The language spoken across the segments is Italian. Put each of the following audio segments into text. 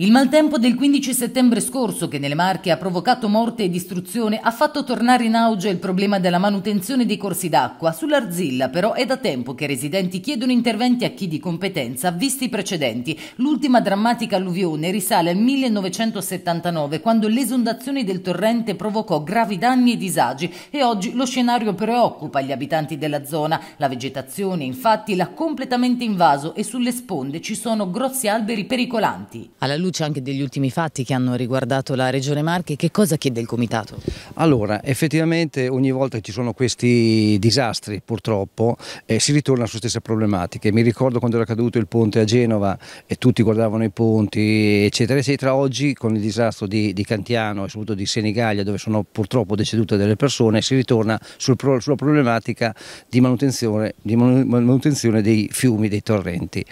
Il maltempo del 15 settembre scorso, che nelle Marche ha provocato morte e distruzione, ha fatto tornare in auge il problema della manutenzione dei corsi d'acqua. Sull'Arzilla però è da tempo che i residenti chiedono interventi a chi di competenza, visti i precedenti. L'ultima drammatica alluvione risale al 1979, quando l'esondazione del torrente provocò gravi danni e disagi e oggi lo scenario preoccupa gli abitanti della zona. La vegetazione infatti l'ha completamente invaso e sulle sponde ci sono grossi alberi pericolanti. Alla luce luce anche degli ultimi fatti che hanno riguardato la Regione Marche, che cosa chiede il Comitato? Allora, effettivamente ogni volta che ci sono questi disastri, purtroppo, eh, si ritorna su stesse problematiche. Mi ricordo quando era caduto il ponte a Genova e tutti guardavano i ponti, eccetera, eccetera. Oggi, con il disastro di, di Cantiano e soprattutto di Senigallia, dove sono purtroppo decedute delle persone, si ritorna sul, sulla problematica di manutenzione, di manutenzione dei fiumi, dei torrenti.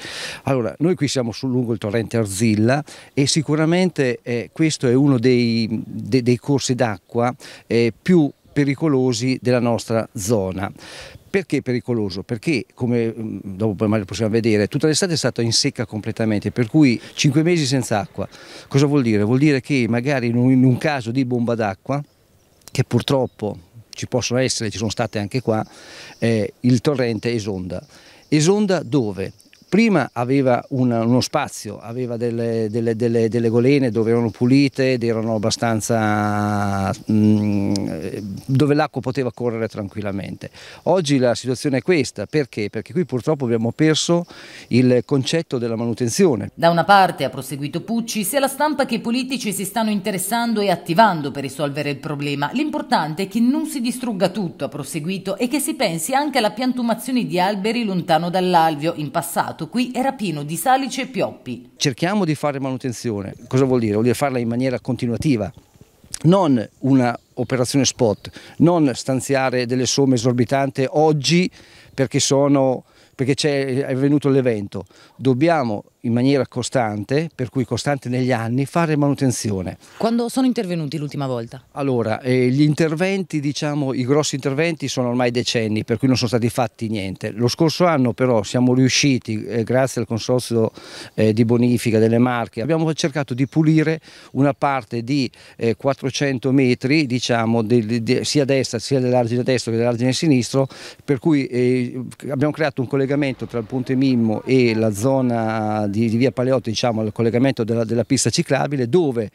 Allora, noi qui siamo sul lungo il torrente Arzilla e sicuramente eh, questo è uno dei, de, dei corsi d'acqua eh, più pericolosi della nostra zona. Perché pericoloso? Perché, come mm, dopo possiamo vedere, tutta l'estate è stata in secca completamente, per cui 5 mesi senza acqua. Cosa vuol dire? Vuol dire che magari in un, in un caso di bomba d'acqua, che purtroppo ci possono essere, ci sono state anche qua, eh, il torrente esonda. Esonda dove? prima aveva una, uno spazio, aveva delle, delle, delle, delle, golene dove erano pulite ed erano abbastanza mh, mm, dove l'acqua poteva correre tranquillamente. Oggi la situazione è questa, perché? Perché qui purtroppo abbiamo perso il concetto della manutenzione. Da una parte, ha proseguito Pucci, sia la stampa che i politici si stanno interessando e attivando per risolvere il problema. L'importante è che non si distrugga tutto, ha proseguito, e che si pensi anche alla piantumazione di alberi lontano dall'alveo, in passato asfalto qui era pieno di salici e pioppi. Cerchiamo di fare manutenzione. Cosa vuol dire? Vuol dire farla in maniera continuativa non un'operazione spot, non stanziare delle somme esorbitanti oggi perché, perché è venuto l'evento. Dobbiamo in maniera costante, per cui costante negli anni, fare manutenzione. Quando sono intervenuti l'ultima volta? Allora, eh, gli interventi, diciamo, i grossi interventi sono ormai decenni, per cui non sono stati fatti niente. Lo scorso anno però siamo riusciti, eh, grazie al Consorzio eh, di Bonifica delle Marche, abbiamo cercato di pulire una parte di 400 eh, metri, diciamo, di, di, sia a destra sia dell'argine destro che dell'argine sinistro, per cui eh, abbiamo creato un collegamento tra il Ponte Mimmo e la zona di di, di via Paleotti diciamo, al collegamento della, della pista ciclabile dove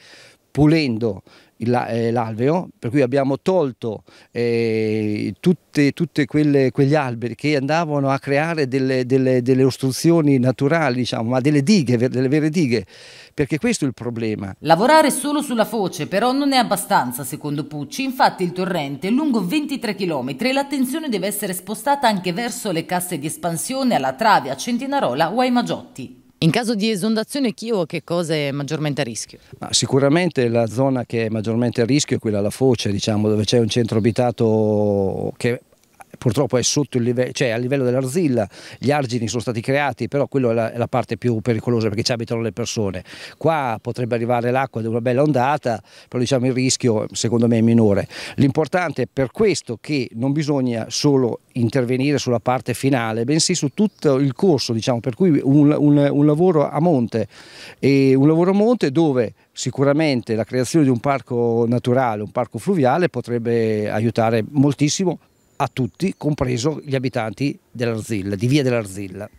pulendo eh, l'alveo, per cui abbiamo tolto eh, tutti quegli alberi che andavano a creare delle, delle, delle ostruzioni naturali, diciamo, ma delle dighe, delle vere dighe, perché questo è il problema. Lavorare solo sulla foce però non è abbastanza, secondo Pucci, infatti il torrente è lungo 23 km e l'attenzione deve essere spostata anche verso le casse di espansione alla Travia, Centinarola o ai Magiotti. In caso di esondazione Chievo che cosa è maggiormente a rischio? Ma sicuramente la zona che è maggiormente a rischio è quella alla foce, diciamo, dove c'è un centro abitato che purtroppo è sotto il livello, cioè a livello dell'arzilla, gli argini sono stati creati, però quella è la, è la parte più pericolosa perché ci abitano le persone. Qua potrebbe arrivare l'acqua di una bella ondata, però diciamo il rischio secondo me è minore. L'importante è per questo che non bisogna solo intervenire sulla parte finale, bensì su tutto il corso, diciamo, per cui un, un, un lavoro a monte, e un lavoro a monte dove sicuramente la creazione di un parco naturale, un parco fluviale potrebbe aiutare moltissimo a tutti, compreso gli abitanti dell'Arzilla, di Via dell'Arzilla.